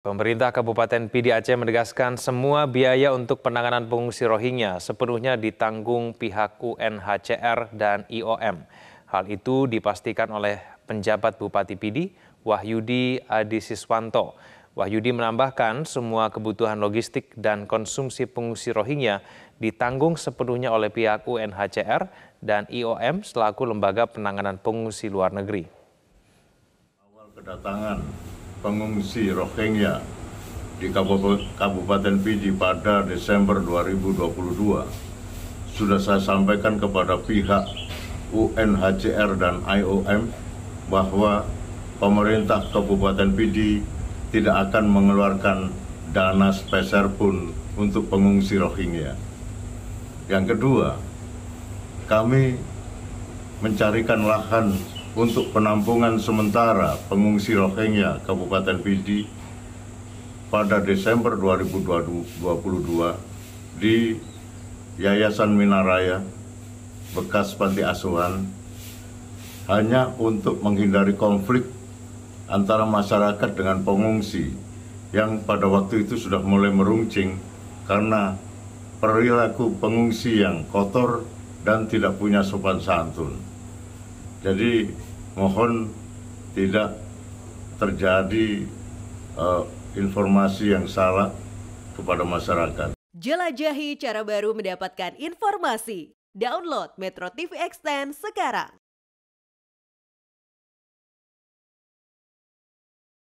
Pemerintah Kabupaten Pidi Aceh menegaskan semua biaya untuk penanganan pengungsi Rohingya sepenuhnya ditanggung pihak UNHCR dan IOM. Hal itu dipastikan oleh penjabat Bupati Pidi, Wahyudi Adisiswanto. Wahyudi menambahkan semua kebutuhan logistik dan konsumsi pengungsi Rohingya ditanggung sepenuhnya oleh pihak UNHCR dan IOM selaku lembaga penanganan pengungsi luar negeri. Awal kedatangan pengungsi Rohingya di Kabupaten Pidi pada Desember 2022 sudah saya sampaikan kepada pihak UNHCR dan IOM bahwa pemerintah Kabupaten Pidi tidak akan mengeluarkan dana spesial pun untuk pengungsi Rohingya. Yang kedua, kami mencarikan lahan untuk penampungan sementara pengungsi Rohingya Kabupaten Pidi pada Desember 2022 di Yayasan Minaraya bekas panti asuhan hanya untuk menghindari konflik antara masyarakat dengan pengungsi yang pada waktu itu sudah mulai meruncing karena perilaku pengungsi yang kotor dan tidak punya sopan santun. Jadi mohon tidak terjadi uh, informasi yang salah kepada masyarakat. Jelajahi cara baru mendapatkan informasi. Download Metro TV Extend sekarang.